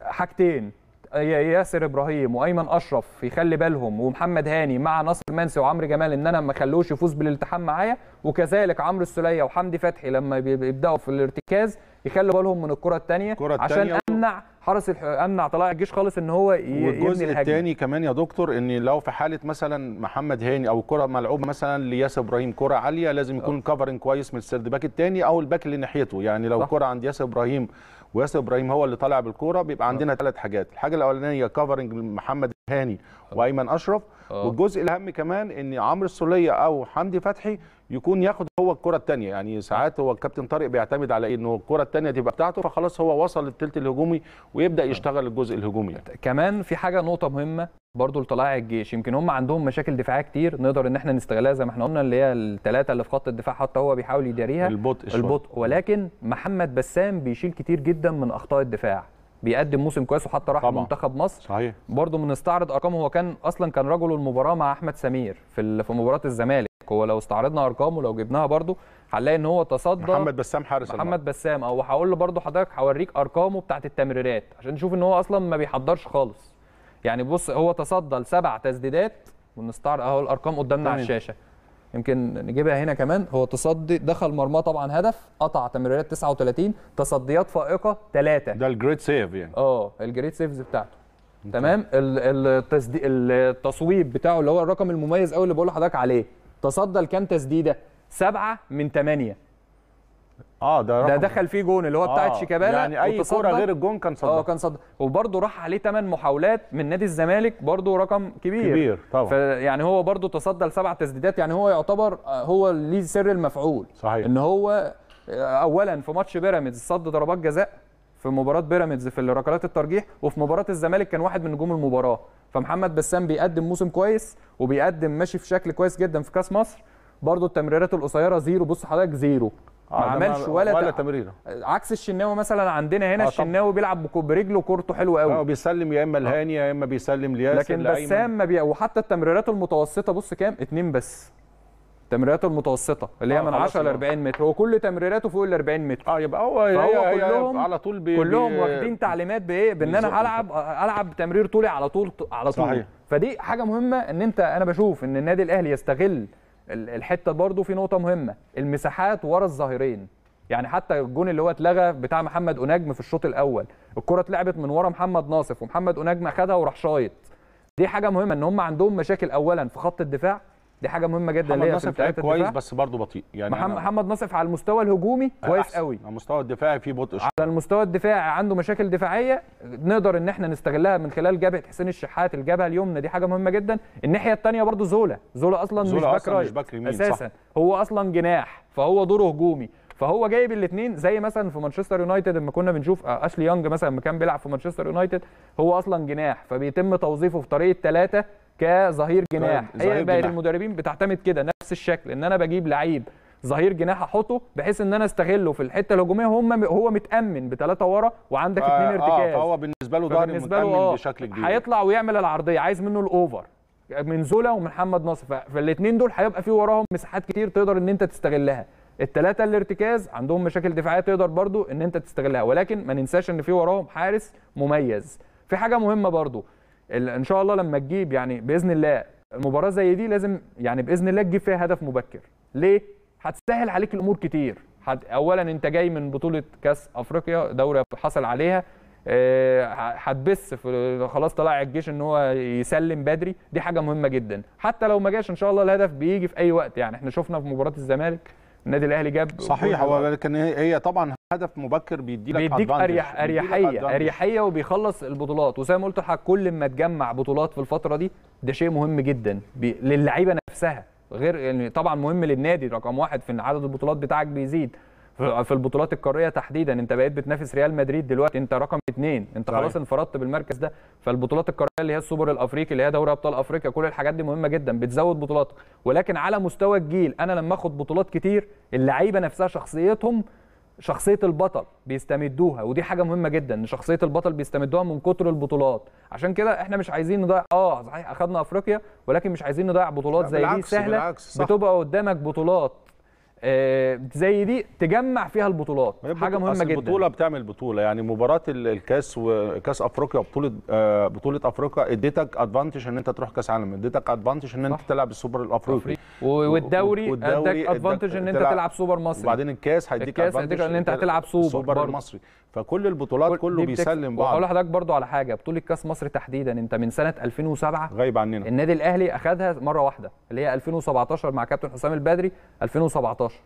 حاجتين ياسر ابراهيم وايمن اشرف يخلي بالهم ومحمد هاني مع ناصر منسي وعمرو جمال ان انا ما اخلوش يفوز بالالتحام معايا وكذلك عمرو السليه وحمدي فتحي لما بيبداوا في الارتكاز يخلوا بالهم من الكره الثانيه عشان امنع حرس الح... امنع طلائع الجيش خالص ان هو يبني والجزء الثاني كمان يا دكتور ان لو في حاله مثلا محمد هاني او كره ملعوبه مثلا لياسر ابراهيم كره عاليه لازم يكون كفرنج آه. كويس من السرد باك الثاني او الباك اللي ناحيته يعني لو كره عند ياسر ابراهيم وياسر ابراهيم هو اللي طالع بالكوره بيبقى آه. عندنا ثلاث حاجات الحاجه الاولانيه كفرنج محمد هاني آه. وايمن اشرف آه. والجزء الاهم كمان ان عمرو السوليه او حمدي فتحي يكون ياخد هو الكره الثانيه يعني ساعات هو الكابتن طارق بيعتمد على انه الكره الثانيه تبقى بتاعته فخلاص هو وصل للثلث الهجومي ويبدا آه. يشتغل الجزء الهجومي يعني. كمان في حاجه نقطه مهمه برضو لطلائع الجيش يمكن هم عندهم مشاكل دفاعيه كتير نقدر ان احنا نستغلها زي ما احنا قلنا اللي هي الثلاثه اللي في خط الدفاع حتى هو بيحاول يداريها البطء البطء ولكن محمد بسام بيشيل كتير جدا من اخطاء الدفاع بيقدم موسم كويس وحتى راح منتخب مصر صحيح برضه بنستعرض ارقامه هو كان اصلا كان رجل المباراه مع احمد سمير في في مباراه الزمالك هو لو استعرضنا ارقامه لو جبناها برضه هنلاقي ان هو تصدى محمد بسام حارس محمد بسام او هقول له برضه حضرتك هوريك ارقامه بتاعت التمريرات عشان نشوف ان هو اصلا ما بيحضرش خالص يعني بص هو تصدى لسبع تسديدات ونستعرض اهو الارقام قدامنا على الشاشه يمكن نجيبها هنا كمان هو تصدي دخل مرماه طبعا هدف قطع تمريرات 39 تصديات فائقه 3 ده الجريت سيف يعني اه الجريت سيفز بتاعته تمام التصدي... التصويب بتاعه اللي هو الرقم المميز قوي اللي بقول لحضرتك عليه تصدى لكام تسديده؟ سبعه من ثمانيه اه ده رقم. ده دخل فيه جون اللي هو بتاع آه شيكابالا يعني اي كوره غير الجون كان صدها اه كان صدها وبرده راح عليه 8 محاولات من نادي الزمالك برده رقم كبير كبير طبعا فيعني هو برده تصدى لسبع تسديدات يعني هو يعتبر آه، هو ليه سر المفعول صحيح ان هو آه، اولا في ماتش بيراميدز صد ضربات جزاء في مباراه بيراميدز في ركلات الترجيح وفي مباراه الزمالك كان واحد من نجوم المباراه فمحمد بسام بيقدم موسم كويس وبيقدم ماشي في شكل كويس جدا في كاس مصر برضه التمريرات القصيره زيرو بص حضرتك زيرو آه، ما عملش ولا ولا تمريره عكس الشناوي مثلا عندنا هنا آه الشناوي بيلعب برجله كورته حلوه قوي اه بيسلم يا اما لهاني يا اما بيسلم لياسر لكن بسام ما بي... وحتى التمريرات المتوسطه بص كام اتنين بس تمريراته المتوسطه اللي هي آه من 10 ل 40 متر هو كل تمريراته فوق ال 40 متر اه يبقى هو هو كلهم على طول بي كلهم بي واخدين تعليمات بايه بان انا العب العب تمرير طولي على طول على طول صحيح. فدي حاجه مهمه ان انت انا بشوف ان النادي الاهلي يستغل الحته برضو في نقطه مهمه المساحات ورا الظاهرين يعني حتى الجون اللي هو اتلغى بتاع محمد اناجم في الشوط الاول الكره اتلعبت من ورا محمد ناصف ومحمد اناجم اخدها وراح شايط دي حاجه مهمه ان هم عندهم مشاكل اولا في خط الدفاع دي حاجه مهمه جدا محمد نصف لعيب كويس بس برضه بطيء يعني محمد نصف على المستوى الهجومي آه، كويس قوي على المستوى الدفاعي في بطء شوية. على المستوى الدفاعي عنده مشاكل دفاعيه نقدر ان احنا نستغلها من خلال جبهه حسين الشحات الجبهه اليمنى دي حاجه مهمه جدا الناحيه الثانيه برضه زولا زولا اصلا زولة مش باك رايت اساسا صح. هو اصلا جناح فهو دوره هجومي فهو جايب الاثنين زي مثلا في مانشستر يونايتد لما كنا بنشوف آه، اشلي يونج مثلا لما كان بيلعب في مانشستر يونايتد هو اصلا جناح فبيتم توظيفه في طريقه ثلاثه كظهير طيب، جناح هي بقى المدربين بتعتمد كده نفس الشكل ان انا بجيب لعيب ظهير جناح احطه بحيث ان انا استغله في الحته الهجوميه هم هو متامن بثلاثه ورا وعندك اثنين آه، آه، ارتكاز اه فهو بالنسبه له ظهير متامن آه بشكل كبير هيطلع ويعمل العرضيه عايز منه الاوفر من زولا ومحمد نصر فالاثنين دول هيبقى في وراهم مساحات كتير تقدر ان انت تستغلها الثلاثه الارتكاز عندهم مشاكل دفاعيه تقدر برضو ان انت تستغلها ولكن ما ننساش ان في وراهم حارس مميز في حاجه مهمه برضو ان شاء الله لما تجيب يعني باذن الله مباراه زي دي لازم يعني باذن الله تجيب فيها هدف مبكر ليه هتسهل عليك الامور كتير حت اولا انت جاي من بطوله كاس افريقيا دوره حصل عليها آه، هتبث خلاص طلع الجيش ان هو يسلم بدري دي حاجه مهمه جدا حتى لو ما جاش ان شاء الله الهدف بيجي في اي وقت يعني احنا شفنا في مباراه الزمالك النادي الاهلي جاب صحيح هو كان هي طبعا هدف مبكر بيديك لك بيديك اريح اريحيه اريحيه وبيخلص البطولات وزي ما قلت لحضرتك كل ما تجمع بطولات في الفتره دي ده شيء مهم جدا للعيبه نفسها غير يعني طبعا مهم للنادي رقم واحد في ان عدد البطولات بتاعك بيزيد في البطولات القاريه تحديدا انت بقيت بتنافس ريال مدريد دلوقتي انت رقم اثنين انت خلاص انفردت بالمركز ده فالبطولات القاريه اللي هي السوبر الافريقي اللي هي دوري ابطال افريقيا كل الحاجات دي مهمه جدا بتزود بطولاتك ولكن على مستوى الجيل انا لما اخد بطولات كتير اللعيبه نفسها شخصيتهم شخصيه البطل بيستمدوها ودي حاجه مهمه جدا ان شخصيه البطل بيستمدوها من كتر البطولات عشان كده احنا مش عايزين نضيع اه صحيح اخذنا افريقيا ولكن مش عايزين نضيع بطولات زي دي سهله بتبقى قدامك بطولات آه، زي دي تجمع فيها البطولات حاجه مهمه جدا البطوله بتعمل بطوله يعني مباراه الكاس وكاس افريقيا وبطوله آه، بطوله افريقيا اديتك ادفانتج ان انت تروح كاس عالم اديتك ادفانتج ان انت تلعب السوبر الافريقي والدوري اديتك ادفانتج ان انت تلعب سوبر مصري وبعدين الكاس هيديك ادفانتج ان انت هتلعب سوبر سوبر مصري فكل البطولات كل كله بيسلم بعض هقول لحضرتك برضو على حاجه بطوله كاس مصر تحديدا انت من سنه 2007 غايب عننا النادي الاهلي اخذها مره واحده اللي هي 2017 مع كابتن حسام البدري 2017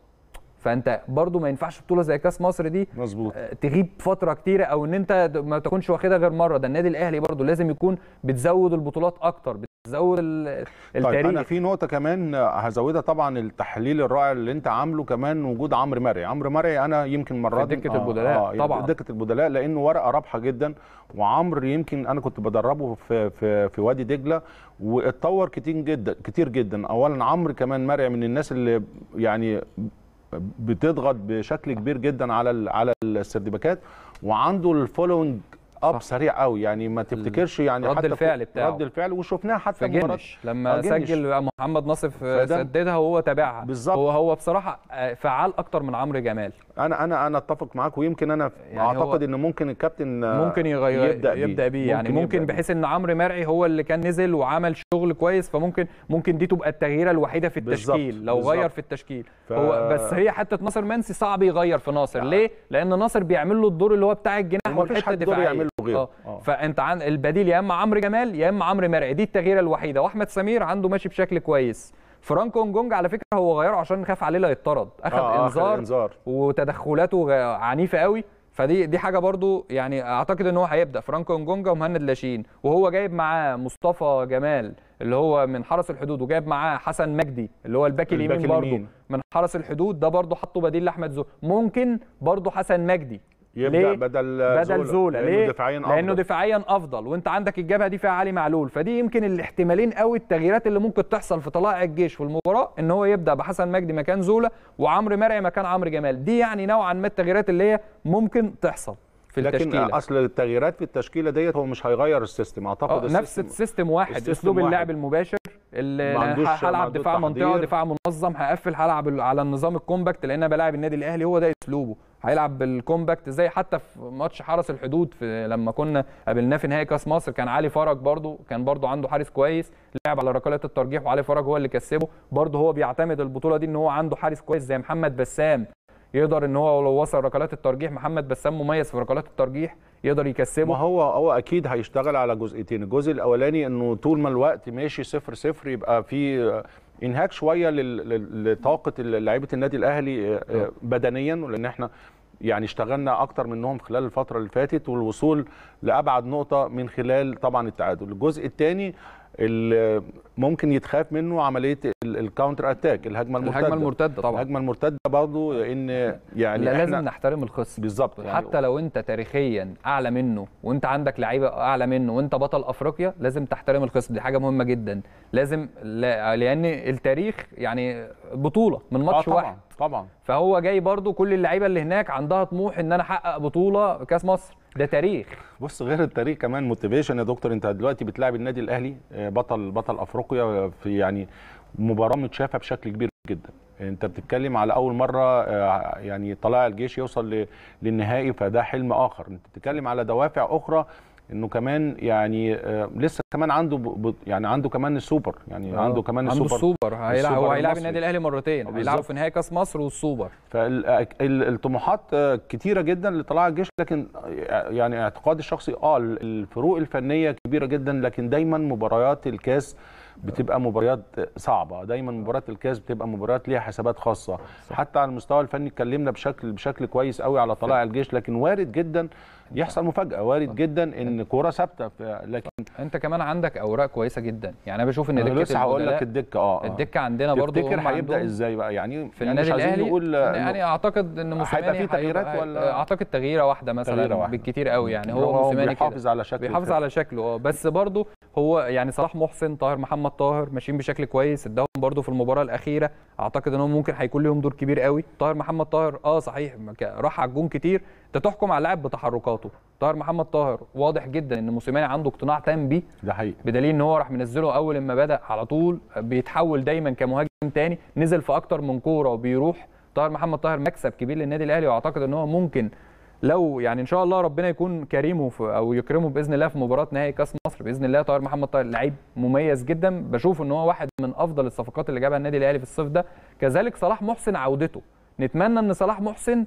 فانت برضو ما ينفعش بطوله زي كاس مصر دي مظبوط آه، تغيب فتره كتيره او ان انت ما تكونش واخدها غير مره ده النادي الاهلي برضو لازم يكون بتزود البطولات اكتر بتزود التاريخ طيب انا في نقطه كمان هزودها طبعا التحليل الرائع اللي انت عامله كمان وجود عمرو مرعي عمرو مرعي انا يمكن مرات دكه آه البدلاء آه طبعا دكه البدلاء لانه ورقه رابحه جدا وعمرو يمكن انا كنت بدربه في في, في وادي دجله واتطور كتير جدا كتير جدا اولا عمرو كمان مرعي من الناس اللي يعني بتضغط بشكل كبير جدا على على السردباكات وعنده الفولوينج اب صح. سريع قوي يعني ما تفتكرش يعني رد حتى الفعل بتاعه رد الفعل وشفناها حتى في جنش لما سجل محمد ناصف سددها وهو تابعها بالظبط هو هو بصراحه آه، فعال اكتر من عمرو جمال انا انا انا اتفق معاك ويمكن انا يعني اعتقد ان ممكن الكابتن آه، ممكن يغير يبدا بيه, يبدأ بيه يعني ممكن, ممكن بحيث ان عمرو مرعي هو اللي كان نزل وعمل شغل كويس فممكن ممكن دي تبقى التغييره الوحيده في التشكيل بالزبط. لو بالزبط. غير في التشكيل ف... هو بس هي حته ناصر منسي صعب يغير في ناصر يعني. ليه لان ناصر بيعمل له الدور اللي هو بتاع الجناح مفتاح مفيش حد دفاعيه يعمل له غيره آه. آه. فانت عن البديل يا اما عمرو جمال يا اما عمرو مرعي دي التغييره الوحيده واحمد سمير عنده ماشي بشكل كويس فرانك نجونج على فكره هو غيره عشان خاف عليه لا يطرد اخذ آه انذار إنزار. وتدخلاته عنيفه قوي فدي دي حاجه برضو يعني اعتقد ان هو هيبدا فرانك نجونجا ومهند لاشين وهو جايب معاه مصطفى جمال اللي هو من حرس الحدود وجايب معاه حسن مجدي اللي هو الباك اليمين برضو من حرس الحدود ده برضو حطه بديل لاحمد زو ممكن برضو حسن مجدي يبدا ليه؟ بدل بدل زولا ليه؟ لانه دفاعيا افضل لانه دفاعيا افضل وانت عندك الجبهه دي فيها علي معلول فدي يمكن الاحتمالين قوي التغييرات اللي ممكن تحصل في طلائع الجيش في المباراه ان هو يبدا بحسن مجدي مكان زولا وعمرو مرعي مكان عمرو جمال دي يعني نوعا ما التغييرات اللي هي ممكن تحصل في لكن التشكيلة. اصل التغييرات في التشكيله ديت هو مش هيغير السيستم اعتقد السيستم آه، نفس السيستم واحد اسلوب اللعب المباشر هلعب دفاع منطقه دفاع منظم هقفل هلعب على النظام الكومباكت لان بلاعب النادي الاهلي هو ده اسلوبه هيلعب بالكومباكت زي حتى في ماتش حرس الحدود في لما كنا قابلناه في نهائي كاس مصر كان علي فرج برده كان برده عنده حارس كويس لعب على ركلات الترجيح وعلي فرج هو اللي كسبه برده هو بيعتمد البطوله دي ان هو عنده حارس كويس زي محمد بسام يقدر ان هو لو وصل ركلات الترجيح محمد بسام مميز في ركلات الترجيح يقدر يكسبه ما هو هو اكيد هيشتغل على جزئيتين الجزء الاولاني انه طول ما الوقت ماشي صفر صفر يبقى في انهاك شويه لطاقه لعيبه النادي الاهلي آه، آه، آه. بدنيا لان احنا يعني اشتغلنا اكتر منهم خلال الفتره اللي فاتت والوصول لابعد نقطه من خلال طبعا التعادل الجزء الثاني ممكن يتخاف منه عمليه الكاونتر اتاك الهجمه المرتده الهجمه المرتده طبعا الهجمه المرتده برضه لان يعني لا لازم نحترم الخصم بالظبط يعني حتى لو انت تاريخيا اعلى منه وانت عندك لعيبه اعلى منه وانت بطل افريقيا لازم تحترم الخصم دي حاجه مهمه جدا لازم لان التاريخ يعني بطوله من ماتش آه طبعًا واحد طبعا فهو جاي برضه كل اللعيبه اللي هناك عندها طموح ان انا احقق بطوله كاس مصر ده تاريخ بص غير التاريخ كمان موتيفيشن يا دكتور انت دلوقتي بتلاعب النادي الاهلي آه، بطل بطل افريقيا افريقيا في يعني مباراه متشافه بشكل كبير جدا انت بتتكلم على اول مره آه، يعني طلع الجيش يوصل للنهائي فده حلم اخر انت بتتكلم على دوافع اخرى انه كمان يعني آه، لسه كمان عنده يعني عنده كمان السوبر يعني أوه. عنده كمان السوبر عنده السوبر هيلعب هو هيلعب النادي الاهلي مرتين هيلعب في نهائي كاس مصر والسوبر فالطموحات آه، كتيره جدا لطلاع الجيش لكن يعني اعتقادي الشخصي اه الفروق الفنيه كبيره جدا لكن دايما مباريات الكاس بتبقى مباريات صعبه دايما مباريات الكاس بتبقى مباريات ليها حسابات خاصه صح. حتى على المستوى الفني اتكلمنا بشكل بشكل كويس قوي على طلائع الجيش لكن وارد جدا يحصل مفاجاه وارد جدا ان كوره ثابته لكن انت كمان عندك اوراق كويسه جدا يعني انا بشوف ان دكه لسه هقول لك الدكه آه،, اه الدكه عندنا برضو تفتكر هيبدا ازاي بقى يعني في يعني النادي يعني الاهلي نقول يعني اعتقد ان موسيماني هيبقى في تغييرات ولا اعتقد تغييره واحده مثلا تغييرة واحدة. بالكتير قوي يعني هو, موسيماني بيحافظ على شكله بيحافظ على شكله اه بس برضو هو يعني صلاح محسن طاهر محمد طاهر ماشيين بشكل كويس اداهم برضو في المباراه الاخيره اعتقد ان هم ممكن هيكون لهم دور كبير قوي طاهر محمد طاهر اه صحيح راح على الجون كتير انت تحكم على لاعب بتحركاته طاهر محمد طاهر واضح جدا ان موسيماني عنده اقتناع تام بيه ده حقيقي بدليل ان هو راح منزله اول ما بدا على طول بيتحول دايما كمهاجم تاني نزل في اكتر من كوره وبيروح طاهر محمد طاهر مكسب كبير للنادي الاهلي واعتقد ان هو ممكن لو يعني ان شاء الله ربنا يكون كريمه او يكرمه باذن الله في مباراه نهائي كاس مصر باذن الله طاهر محمد طاهر لعيب مميز جدا بشوف ان هو واحد من افضل الصفقات اللي جابها النادي الاهلي في الصيف ده كذلك صلاح محسن عودته نتمنى ان صلاح محسن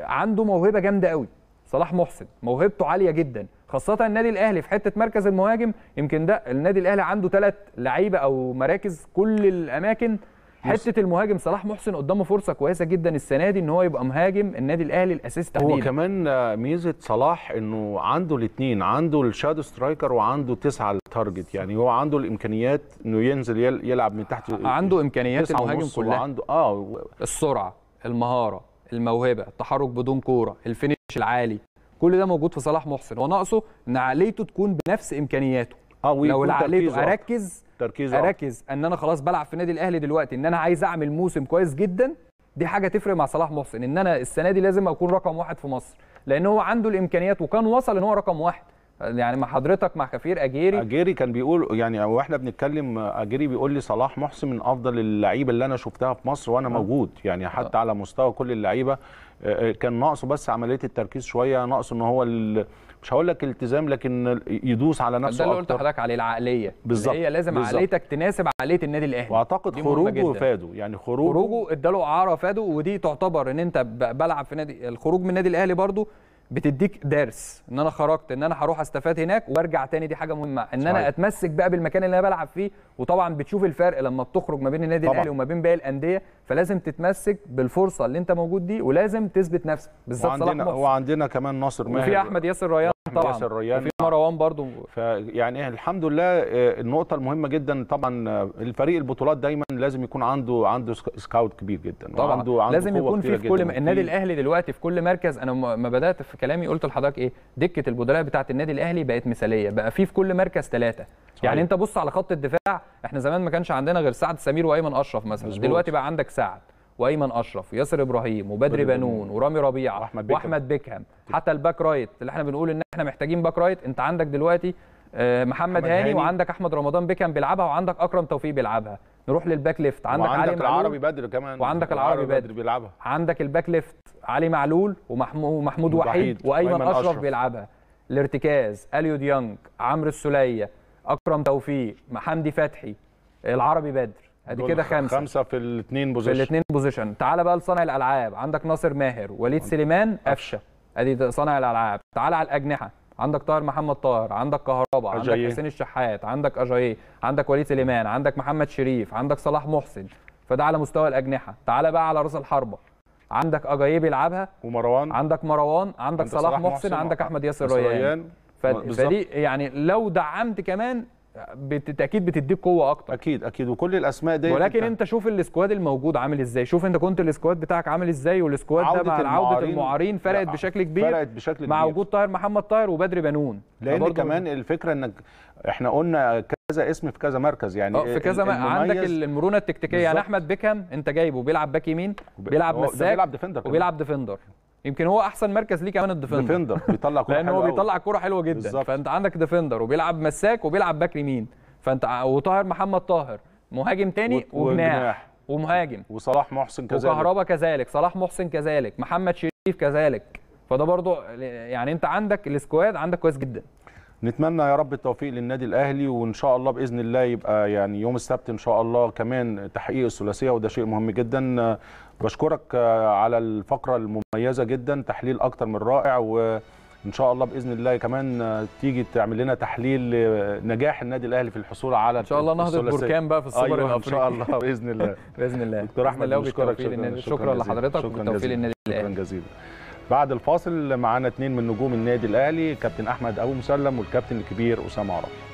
عنده موهبه جامده قوي صلاح محسن موهبته عاليه جدا خاصه النادي الاهلي في حته مركز المهاجم يمكن ده النادي الاهلي عنده ثلاث لعيبه او مراكز كل الاماكن حته المهاجم صلاح محسن قدامه فرصه كويسه جدا السنه دي ان هو يبقى مهاجم النادي الاهلي الاساسي تحديدا هو كمان ميزه صلاح انه عنده الاثنين عنده الشادو سترايكر وعنده تسعه التارجت يعني هو عنده الامكانيات انه ينزل يلعب من تحت عنده امكانيات المهاجم كلها عنده اه السرعه المهاره الموهبه التحرك بدون كوره الفينش العالي كل ده موجود في صلاح محسن وناقصه ان عقليته تكون بنفس امكانياته اه لو عقليته اركز تركيز اركز ان انا خلاص بلعب في النادي الاهلي دلوقتي ان انا عايز اعمل موسم كويس جدا دي حاجه تفرق مع صلاح محسن ان انا السنه دي لازم اكون رقم واحد في مصر لان هو عنده الامكانيات وكان وصل ان هو رقم واحد يعني مع حضرتك مع كفير اجيري اجيري كان بيقول يعني واحنا بنتكلم اجيري بيقول لي صلاح محسن من افضل اللعيبه اللي انا شفتها في مصر وانا آه. موجود يعني آه. حتى على مستوى كل اللعيبه آه، كان ناقصه بس عمليه التركيز شويه ناقصه ان هو مش هقول لك التزام لكن يدوس على نفسه ده اللي قلت لحضرتك عليه العقليه بالظبط هي لازم بالزبط. عقليتك تناسب عقليه النادي الاهلي واعتقد خروجه فاده يعني خروجه خروجه اداله اعاره فاده ودي تعتبر ان انت بلعب في نادي الخروج من النادي الاهلي برضه بتديك درس ان انا خرجت ان انا هروح استفاد هناك وارجع تاني دي حاجه مهمه ان انا اتمسك بقى بالمكان اللي انا بلعب فيه وطبعا بتشوف الفرق لما بتخرج ما بين النادي الاهلي وما بين باقي الانديه فلازم تتمسك بالفرصه اللي انت موجود دي ولازم تثبت نفسك بالظبط صلاح وعندنا كمان ناصر ماهر وفي احمد ياسر ريان طبعا ياسر ريان في مروان برضو فيعني الحمد لله آه، النقطه المهمه جدا طبعا آه، الفريق البطولات دايما لازم يكون عنده عنده سكاوت كبير جدا طبعا عنده لازم يكون في في كل م... النادي الاهلي دلوقتي في كل مركز انا ما بدات في كلامي قلت لحضرتك ايه دكه البدلاء بتاعه النادي الاهلي بقت مثاليه بقى في في كل مركز ثلاثه يعني انت بص على خط الدفاع احنا زمان ما كانش عندنا غير سعد سمير وايمن اشرف مثلا دلوقتي بقى عندك سعد وايمن اشرف وياسر ابراهيم وبدري بنون ورامي ربيعه واحمد بيكهام, وأحمد بيكهام. حتى الباك رايت اللي احنا بنقول ان احنا محتاجين باك رايت انت عندك دلوقتي آه، محمد هاني, هاني وعندك احمد رمضان بيكهام بيلعبها وعندك اكرم توفيق بيلعبها نروح للباك ليفت عندك علي معلول العربي بدر كمان وعندك العربي بدر بيلعبها عندك الباك ليفت علي معلول ومحمود وحيد وايمن اشرف, أشرف. بيلعبها الارتكاز اليو ديانج عمرو السليه اكرم توفيق محمدي فتحي العربي بدر ادي كده خمسه خمسه في الاثنين بوزيشن في الاثنين بوزيشن تعالى بقى لصانع الالعاب عندك ناصر ماهر وليد سليمان قفشه ادي صانع الالعاب تعالى على الاجنحه عندك طاهر محمد طاهر عندك كهربا عندك حسين الشحات عندك اجاي عندك وليد سليمان عندك محمد شريف عندك صلاح محسن فده على مستوى الاجنحه تعالى بقى على راس الحربه عندك اجاي بيلعبها ومروان عندك مروان عندك صلاح, صلاح محسن, محسن عندك آه. احمد ياسر ريان فدي يعني لو دعمت كمان بالتاكيد بتديك قوه اكتر اكيد اكيد وكل الاسماء دي ولكن انت, شوف السكواد الموجود عامل ازاي شوف انت كنت السكواد بتاعك عامل ازاي والسكواد ده مع عوده المعارين فرقت بشكل كبير فرقت بشكل كبير مع وجود طاهر محمد طاهر وبدر بنون لان كمان الفكره انك احنا قلنا كذا اسم في كذا مركز يعني آه، في كذا عندك المرونه التكتيكيه يعني احمد بيكهام انت جايبه بيلعب باك يمين بيلعب مساك بيلعب ديفندر وبيلعب ديفندر يمكن هو احسن مركز ليه كمان الديفندر ديفندر بيطلع كوره لان هو بيطلع كوره حلوه جدا بالزبط. فانت عندك ديفندر وبيلعب مساك وبيلعب باك يمين فانت وطاهر محمد طاهر مهاجم تاني وجناح ومهاجم وصلاح محسن كذلك وكهربا كذلك صلاح محسن كذلك محمد شريف كذلك فده برضو يعني انت عندك السكواد عندك كويس جدا نتمنى يا رب التوفيق للنادي الاهلي وان شاء الله باذن الله يبقى يعني يوم السبت ان شاء الله كمان تحقيق الثلاثيه وده شيء مهم جدا بشكرك آه، على الفقره المميزه جدا تحليل اكتر من رائع وان شاء الله باذن الله كمان آه، تيجي تعمل لنا تحليل آه، نجاح النادي الاهلي في الحصول على ان شاء الله نهضه بركان بقى في السوبر أيوة الافريقي ان شاء الله باذن الله باذن الله دكتور احمد بشكرك شكرا, شكرا لحضرتك وتوفيق للنادي الاهلي شكرا جزيلا بعد الفاصل معانا اثنين من نجوم النادي الاهلي كابتن احمد ابو مسلم والكابتن الكبير اسامه عرفي